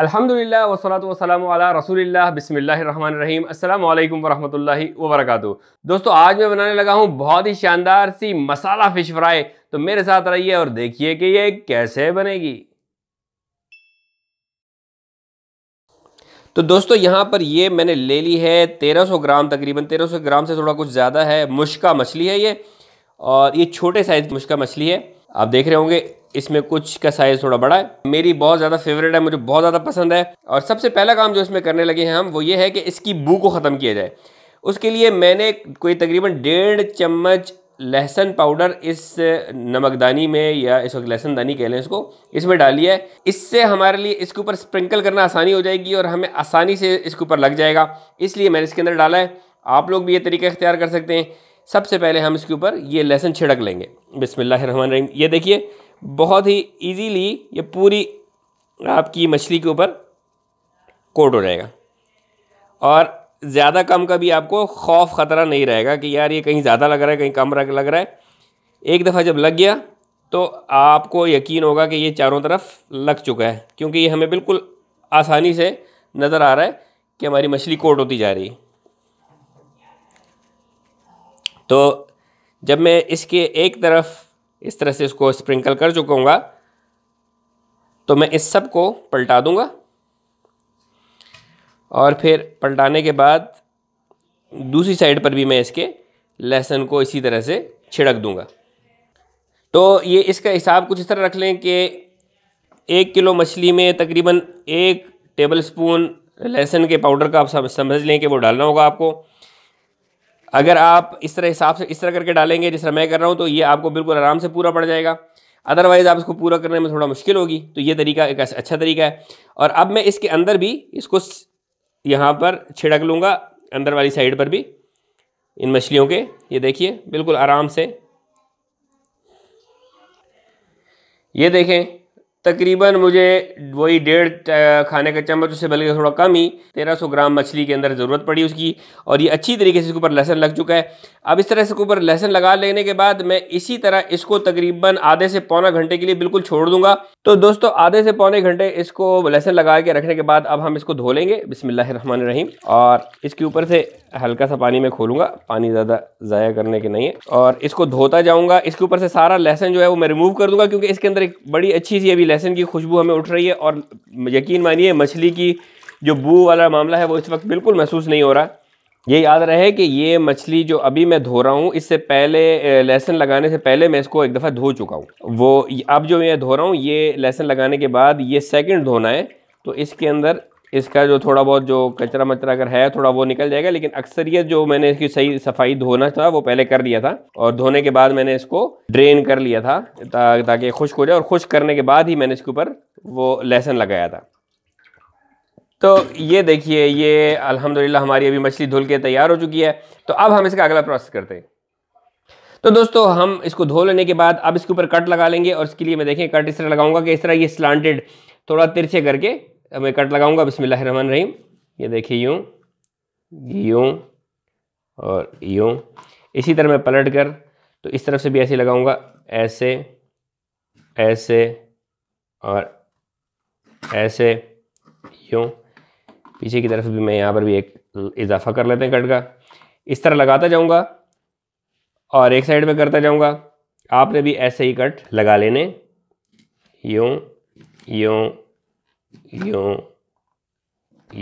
अल्हम्दुलिल्लाह वसलात वसलाम अला रसूलिल्लाह रहीम अस्सलाम वालेकुम वरहमतुल्लाहि वबरकातु दोस्तों आज मैं बनाने लगा हूँ बहुत ही शानदार सी मसाला फ़िश फ्राई तो मेरे साथ रहिए और देखिए कि ये कैसे बनेगी तो दोस्तों यहाँ पर ये मैंने ले ली है 1300 ग्राम तकरीबन 1300 ग्राम से थोड़ा कुछ ज़्यादा है मुश्का मछली है ये और ये छोटे साइज़ की मुश्का मछली है आप देख रहे होंगे इसमें कुछ का साइज़ थोड़ा बड़ा है मेरी बहुत ज़्यादा फेवरेट है मुझे बहुत ज़्यादा पसंद है और सबसे पहला काम जो इसमें करने लगे हैं हम वो ये है कि इसकी बू को ख़त्म किया जाए उसके लिए मैंने कोई तकरीबन डेढ़ चम्मच लहसन पाउडर इस नमकदानी में या इस वक्त लहसन दानी कह लें इसको इसमें डाली है इससे हमारे लिए इसके ऊपर स्प्रिंकल करना आसानी हो जाएगी और हमें आसानी से इसके ऊपर लग जाएगा इसलिए मैंने इसके अंदर डाला है आप लोग भी ये तरीका इख्तियार कर सकते हैं सबसे पहले हम इसके ऊपर ये लहसन छिड़क लेंगे बिसमिल्ल ये देखिए बहुत ही इजीली ये पूरी आपकी मछली के ऊपर कोट हो जाएगा और ज़्यादा कम का भी आपको खौफ ख़तरा नहीं रहेगा कि यार ये कहीं ज़्यादा लग रहा है कहीं कम लग रहा है एक दफ़ा जब लग गया तो आपको यकीन होगा कि ये चारों तरफ लग चुका है क्योंकि ये हमें बिल्कुल आसानी से नज़र आ रहा है कि हमारी मछली कोट होती जा रही है तो जब मैं इसके एक तरफ इस तरह से इसको स्प्रिंकल कर चुकाऊँगा तो मैं इस सब को पलटा दूँगा और फिर पलटाने के बाद दूसरी साइड पर भी मैं इसके लहसन को इसी तरह से छिड़क दूँगा तो ये इसका हिसाब कुछ इस तरह रख लें कि एक किलो मछली में तकरीबन एक टेबल स्पून लहसुन के पाउडर का आप समझ लें कि वो डालना होगा आपको अगर आप इस तरह हिसाब से इस तरह करके डालेंगे जिस तरह मैं कर रहा हूँ तो ये आपको बिल्कुल आराम से पूरा पड़ जाएगा अदरवाइज़ आप इसको पूरा करने में थोड़ा मुश्किल होगी तो ये तरीका एक अच्छा तरीका है और अब मैं इसके अंदर भी इसको यहाँ पर छिड़क लूँगा अंदर वाली साइड पर भी इन मछलियों के ये देखिए बिल्कुल आराम से ये देखें तकरीबन मुझे वही डेढ़ खाने का चम्मच उससे बल्कि थोड़ा कम ही 1300 ग्राम मछली के अंदर ज़रूरत पड़ी उसकी और ये अच्छी तरीके से इसके ऊपर लहसन लग चुका है अब इस तरह से ऊपर लहसन लगा लेने के बाद मैं इसी तरह इसको तकरीबन आधे से पौना घंटे के लिए बिल्कुल छोड़ दूंगा तो दोस्तों आधे से पौने घंटे इसको लहसन लगा के रखने के बाद अब हम इसको धो लेंगे बिसमिल्लर रहीम और इसके ऊपर से हल्का सा पानी में खोलूंगा पानी ज़्यादा ज़ाया करने के नहीं है और इसको धोता जाऊँगा इसके ऊपर से सारा लहसन जो है वो मैं रिमूव कर दूँगा क्योंकि इसके अंदर एक बड़ी अच्छी सी अभी लहसन की खुशबू हमें उठ रही है और यकीन मानिए मछली की जो बू वाला मामला है वो इस वक्त बिल्कुल महसूस नहीं हो रहा ये याद रहे कि ये मछली जो अभी मैं धो रहा हूँ इससे पहले लहसन लगाने से पहले मैं इसको एक दफ़ा धो चुका हूँ वो अब जो मैं धो रहा हूँ ये लहसन लगाने के बाद ये सेकंड धोना है तो इसके अंदर इसका जो थोड़ा बहुत जो कचरा मचरा अगर है थोड़ा वो निकल जाएगा लेकिन अक्सर जो मैंने इसकी सही सफाई धोना था वो पहले कर लिया था और धोने के बाद मैंने इसको ड्रेन कर लिया था ताकि खुश्क हो जाए और खुश्क करने के बाद ही मैंने इसके ऊपर वो लहसन लगाया था तो ये देखिए ये अल्हम्दुलिल्लाह हमारी अभी मछली धुल के तैयार हो चुकी है तो अब हम इसका अगला प्रोसेस करते हैं तो दोस्तों हम इसको धो लेने के बाद अब इसके ऊपर कट लगा लेंगे और इसके लिए मैं देखें कट इस तरह लगाऊंगा कि इस तरह ये स्लांटेड थोड़ा तिरछे करके मैं कट लगाऊंगा बिस्मिल्लाह रहमान रहीम ये देखिए यूँ यूँ और यूँ इसी तरह मैं पलट कर तो इस तरफ से भी ऐसे लगाऊंगा ऐसे ऐसे और ऐसे यूँ पीछे की तरफ भी मैं यहाँ पर भी एक इजाफा कर लेते हैं कट का इस तरह लगाता जाऊँगा और एक साइड में करता जाऊँगा आपने भी ऐसे ही कट लगा लेने यूँ यूँ यूँ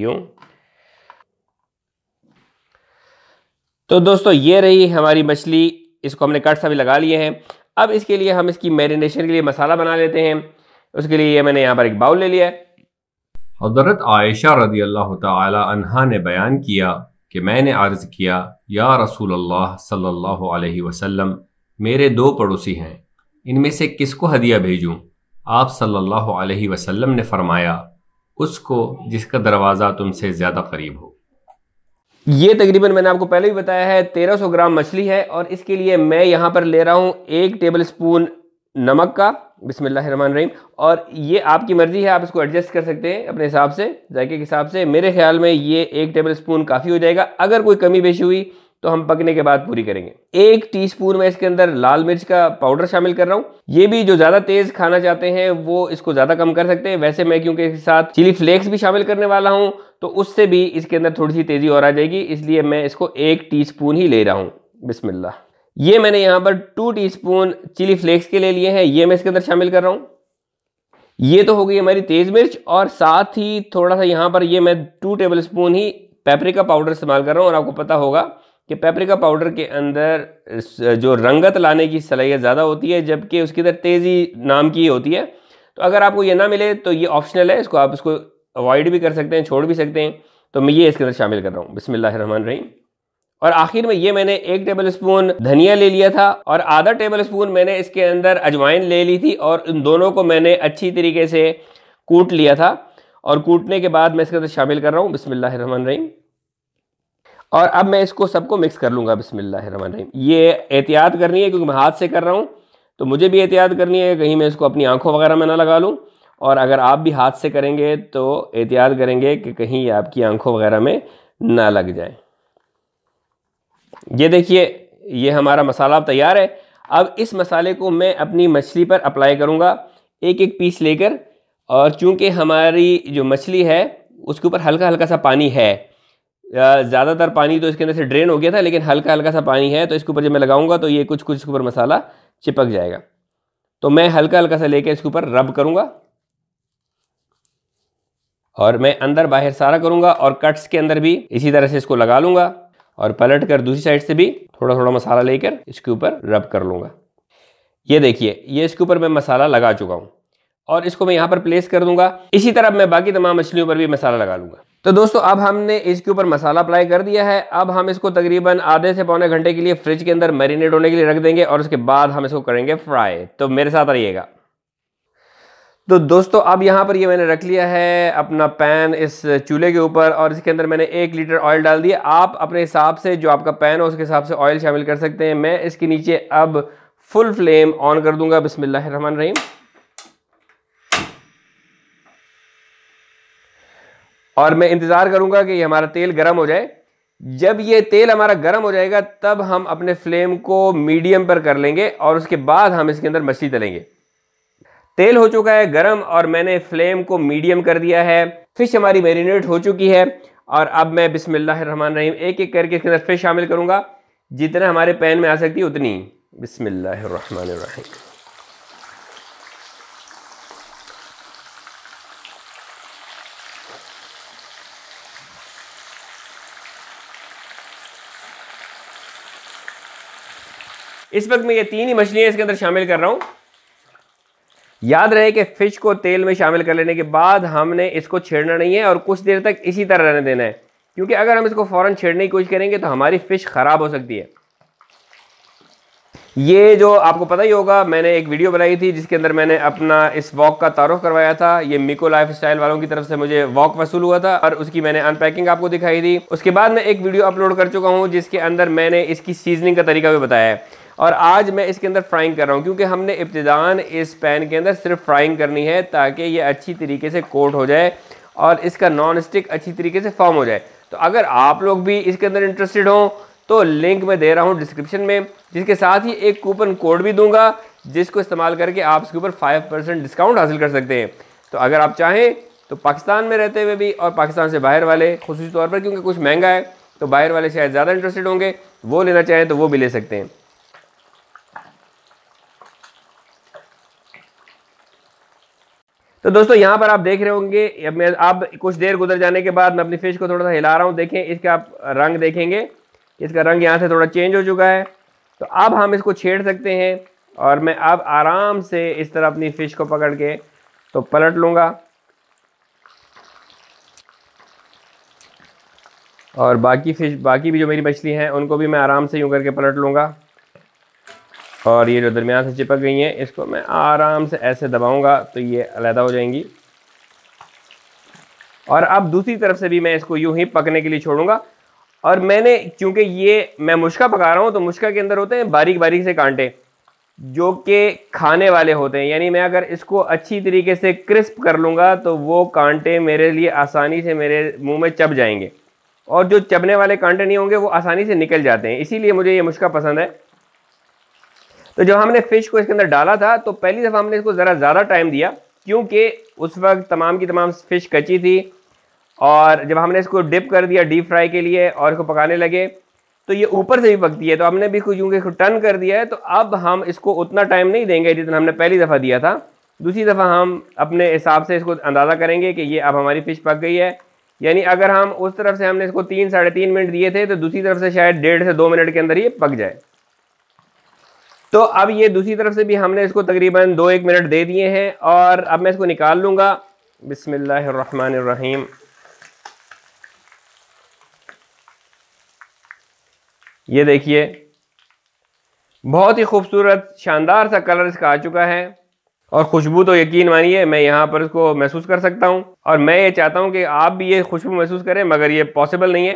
यूँ तो दोस्तों ये रही हमारी मछली इसको हमने कट सभी लगा लिए हैं अब इसके लिए हम इसकी मैरिनेशन के लिए मसाला बना लेते हैं उसके लिए मैंने यहाँ पर एक बाउल ले लिया है हजरत आयशा रदी अल्लाह तहा ने बयान किया कि मैंने अर्ज़ किया या रसूल अल्लाह सल्लल्लाहु अलैहि वसल्लम मेरे दो पड़ोसी हैं इनमें से किसको हदिया भेजूं? आप सल्लल्लाहु अलैहि वसल्लम ने फरमाया उसको जिसका दरवाज़ा तुमसे ज़्यादा करीब हो ये तकरीबन मैंने आपको पहले भी बताया है 1300 ग्राम मछली है और इसके लिए मैं यहाँ पर ले रहा हूँ एक टेबल स्पून नमक का रहीम और ये आपकी मर्ज़ी है आप इसको एडजस्ट कर सकते हैं अपने हिसाब से जायके के हिसाब से मेरे ख्याल में ये एक टेबल स्पून काफ़ी हो जाएगा अगर कोई कमी बेशी हुई तो हम पकने के बाद पूरी करेंगे एक टीस्पून मैं इसके अंदर लाल मिर्च का पाउडर शामिल कर रहा हूँ ये भी जो ज़्यादा तेज़ खाना चाहते हैं वो इसको ज़्यादा कम कर सकते हैं वैसे मैं क्योंकि इसके साथ चिली फ्लेक्स भी शामिल करने वाला हूँ तो उससे भी इसके अंदर थोड़ी सी तेज़ी और आ जाएगी इसलिए मैं इसको एक टी ही ले रहा हूँ बिस्मिल्लाह ये मैंने यहाँ पर टू टीस्पून चिली फ्लेक्स के ले लिए हैं ये मैं इसके अंदर शामिल कर रहा हूँ ये तो हो गई हमारी तेज़ मिर्च और साथ ही थोड़ा सा यहाँ पर ये मैं टू टेबल स्पून ही पेपरिका पाउडर इस्तेमाल कर रहा हूँ और आपको पता होगा कि पेपरिका पाउडर के अंदर जो रंगत लाने की सलाहियत ज़्यादा होती है जबकि उसके अंदर तेज़ी नाम की होती है तो अगर आपको ये ना मिले तो ये ऑप्शनल है इसको आप इसको अवॉइड भी कर सकते हैं छोड़ भी सकते हैं तो मैं ये इसके अंदर शामिल कर रहा हूँ बिसमिल्लर रहीम और आखिर में ये मैंने एक टेबल स्पून धनिया ले लिया था और आधा टेबल स्पून मैंने इसके अंदर अजवाइन ले ली थी और इन दोनों को मैंने अच्छी तरीके से कूट लिया था और कूटने के बाद मैं इसके अंदर शामिल कर रहा हूँ बिसमिल्लर रहीम और अब मैं इसको सबको मिक्स कर लूँगा बिसमिल्लर रही ये एहतियात करनी है क्योंकि मैं हाथ से कर रहा हूँ तो मुझे भी एहतियात करनी है कहीं मैं इसको अपनी आँखों वगैरह में ना लगा लूँ और अगर आप भी हाथ से करेंगे तो एहतियात करेंगे कि कहीं आपकी आँखों वगैरह में ना लग जाए ये देखिए ये हमारा मसाला अब तैयार है अब इस मसाले को मैं अपनी मछली पर अप्लाई करूँगा एक एक पीस लेकर और चूँकि हमारी जो मछली है उसके ऊपर हल्का हल्का सा पानी है ज़्यादातर पानी तो इसके अंदर से ड्रेन हो गया था लेकिन हल्का हल्का सा पानी है तो इसके ऊपर जब मैं लगाऊंगा तो ये कुछ कुछ इसके ऊपर मसाला चिपक जाएगा तो मैं हल्का हल्का सा लेके इसके ऊपर रब करूँगा और मैं अंदर बाहर सारा करूँगा और कट्स के अंदर भी इसी तरह से इसको लगा लूँगा और पलट कर दूसरी साइड से भी थोड़ा थोड़ा मसाला लेकर इसके ऊपर रब कर लूँगा ये देखिए ये इसके ऊपर मैं मसाला लगा चुका हूँ और इसको मैं यहाँ पर प्लेस कर दूंगा इसी तरह मैं बाकी तमाम मछलियों पर भी मसाला लगा लूँगा तो दोस्तों अब हमने इसके ऊपर मसाला अप्लाई कर दिया है अब हम इसको तकरीबन आधे से पौने घंटे के लिए फ्रिज के अंदर मैरिनेट होने के लिए रख देंगे और उसके बाद हम इसको करेंगे फ्राई तो मेरे साथ रहिएगा तो दोस्तों अब यहाँ पर ये मैंने रख लिया है अपना पैन इस चूल्हे के ऊपर और इसके अंदर मैंने एक लीटर ऑयल डाल दिया आप अपने हिसाब से जो आपका पैन हो उसके हिसाब से ऑयल शामिल कर सकते हैं मैं इसके नीचे अब फुल फ्लेम ऑन कर दूंगा बिसमिल्लर रहीम और मैं इंतज़ार करूंगा कि ये हमारा तेल गर्म हो जाए जब ये तेल हमारा गर्म हो जाएगा तब हम अपने फ्लेम को मीडियम पर कर लेंगे और उसके बाद हम इसके अंदर मछली तलेंगे तेल हो चुका है गरम और मैंने फ्लेम को मीडियम कर दिया है फिश हमारी मैरिनेट हो चुकी है और अब मैं बिसमिल्लाम एक एक करके इसके अंदर फिश शामिल करूँगा जितना हमारे पैन में आ सकती है उतनी बिसमिल्लाम इस वक्त मैं ये तीन ही मछलियाँ इसके अंदर शामिल कर रहा हूँ याद रहे कि फिश को तेल में शामिल कर लेने के बाद हमने इसको छेड़ना नहीं है और कुछ देर तक इसी तरह रहने देना है क्योंकि अगर हम इसको फ़ौरन छेड़ने की कोशिश करेंगे तो हमारी फ़िश ख़राब हो सकती है ये जो आपको पता ही होगा मैंने एक वीडियो बनाई थी जिसके अंदर मैंने अपना इस वॉक का तारुफ करवाया था ये मिको लाइफ स्टाइल वालों की तरफ से मुझे वॉक वसूल हुआ था और उसकी मैंने अनपैकिंग आपको दिखाई थी उसके बाद मैं एक वीडियो अपलोड कर चुका हूँ जिसके अंदर मैंने इसकी सीजनिंग का तरीका भी बताया है और आज मैं इसके अंदर फ्राइंग कर रहा हूँ क्योंकि हमने इब्तदान इस पैन के अंदर सिर्फ फ्राइंग करनी है ताकि ये अच्छी तरीके से कोट हो जाए और इसका नॉन स्टिक अच्छी तरीके से फॉर्म हो जाए तो अगर आप लोग भी इसके अंदर इंटरेस्टेड हों तो लिंक मैं दे रहा हूँ डिस्क्रिप्शन में जिसके साथ ही एक कूपन कोड भी दूंगा जिसको इस्तेमाल करके आप इसके ऊपर फाइव परसेंट डिस्काउंट हासिल कर सकते हैं तो अगर आप चाहें तो पाकिस्तान में रहते हुए भी और पाकिस्तान से बाहर वाले खसूस तौर पर क्योंकि कुछ महंगा है तो बाहर वाले शायद ज़्यादा इंटरेस्टेड होंगे वो लेना चाहें तो वो भी ले सकते हैं तो दोस्तों यहाँ पर आप देख रहे होंगे अब कुछ देर गुजर जाने के बाद मैं अपनी फिश को थोड़ा सा हिला रहा हूँ देखें इसका आप रंग देखेंगे इसका रंग यहाँ से थोड़ा चेंज हो चुका है तो अब हम इसको छेड़ सकते हैं और मैं अब आराम से इस तरह अपनी फ़िश को पकड़ के तो पलट लूँगा और बाकी फिश बाकी भी जो मेरी मछली हैं उनको भी मैं आराम से यूँ करके पलट लूँगा और ये जो दरमियान से चिपक गई हैं इसको मैं आराम से ऐसे दबाऊंगा तो ये अलहदा हो जाएंगी और अब दूसरी तरफ से भी मैं इसको यूं ही पकने के लिए छोड़ूंगा और मैंने क्योंकि ये मैं मुश्का पका रहा हूँ तो मुश्का के अंदर होते हैं बारीक बारीक से कांटे जो कि खाने वाले होते हैं यानी मैं अगर इसको अच्छी तरीके से क्रिस्प कर लूँगा तो वो कांटे मेरे लिए आसानी से मेरे मुँह में चप जाएंगे और जो चबने वाले कांटे नहीं होंगे वो आसानी से निकल जाते हैं इसीलिए मुझे ये मुश्का पसंद है तो जब हमने फ़िश को इसके अंदर डाला था तो पहली दफ़ा हमने इसको ज़रा ज़्यादा टाइम दिया क्योंकि उस वक्त तमाम की तमाम फ़िश कच्ची थी और जब हमने इसको डिप कर दिया डीप फ्राई के लिए और इसको पकाने लगे तो ये ऊपर से भी पकती है तो हमने भी कुछ क्योंकि टर्न कर दिया है तो अब हम इसको उतना टाइम नहीं देंगे जितना हमने पहली दफ़ा दिया था दूसरी दफ़ा हम अपने हिसाब से इसको अंदाज़ा करेंगे कि ये अब हमारी फ़िश पक गई है यानी अगर हम उस तरफ से हमने इसको तीन साढ़े तीन मिनट दिए थे तो दूसरी तरफ से शायद डेढ़ से दो मिनट के अंदर ये पक जाए तो अब ये दूसरी तरफ से भी हमने इसको तकरीबन दो एक मिनट दे दिए हैं और अब मैं इसको निकाल लूँगा बसमीम ये देखिए बहुत ही खूबसूरत शानदार सा कलर इसका आ चुका है और खुशबू तो यकीन मानिए मैं यहाँ पर इसको महसूस कर सकता हूँ और मैं ये चाहता हूँ कि आप भी ये खुशबू महसूस करें मगर ये पॉसिबल नहीं है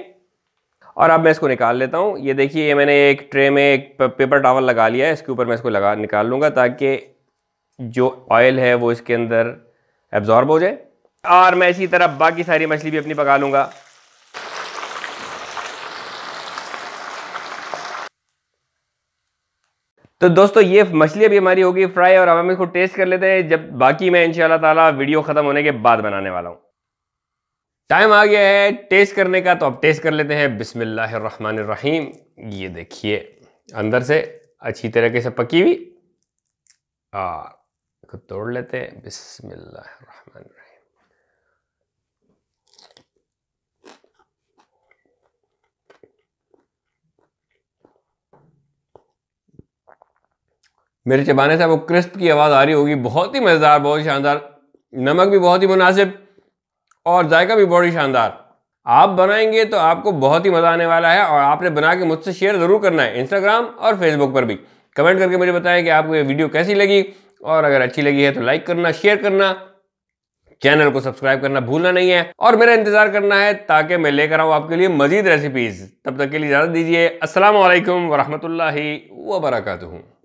और अब मैं इसको निकाल लेता हूँ ये देखिए ये मैंने एक ट्रे में एक पेपर टावल लगा लिया है इसके ऊपर मैं इसको लगा निकाल लूँगा ताकि जो ऑयल है वो इसके अंदर एब्जॉर्ब हो जाए और मैं इसी तरह बाकी सारी मछली भी अपनी पका लूँगा तो दोस्तों ये मछली अभी हमारी होगी फ्राई और अब हम इसको टेस्ट कर लेते हैं जब बाकी मैं इन ताला वीडियो ख़त्म होने के बाद बनाने वाला हूँ टाइम आ गया है टेस्ट करने का तो अब टेस्ट कर लेते हैं बिसमीम ये देखिए अंदर से अच्छी तरीके से पकी हुई आ तोड़ लेते हैं बिसमीम मेरे चबाने से वो क्रिस्प की आवाज़ आ रही होगी बहुत ही मज़ेदार बहुत शानदार नमक भी बहुत ही मुनासिब और जायका भी बड़ी शानदार आप बनाएंगे तो आपको बहुत ही मज़ा आने वाला है और आपने बना के मुझसे शेयर ज़रूर करना है इंस्टाग्राम और फेसबुक पर भी कमेंट करके मुझे बताएं कि आपको ये वीडियो कैसी लगी और अगर अच्छी लगी है तो लाइक करना शेयर करना चैनल को सब्सक्राइब करना भूलना नहीं है और मेरा इंतजार करना है ताकि मैं लेकर आऊँ आपके लिए मजीद रेसिपीज़ तब तक के लिए इजाज़त दीजिए असलम वरहमल वर्का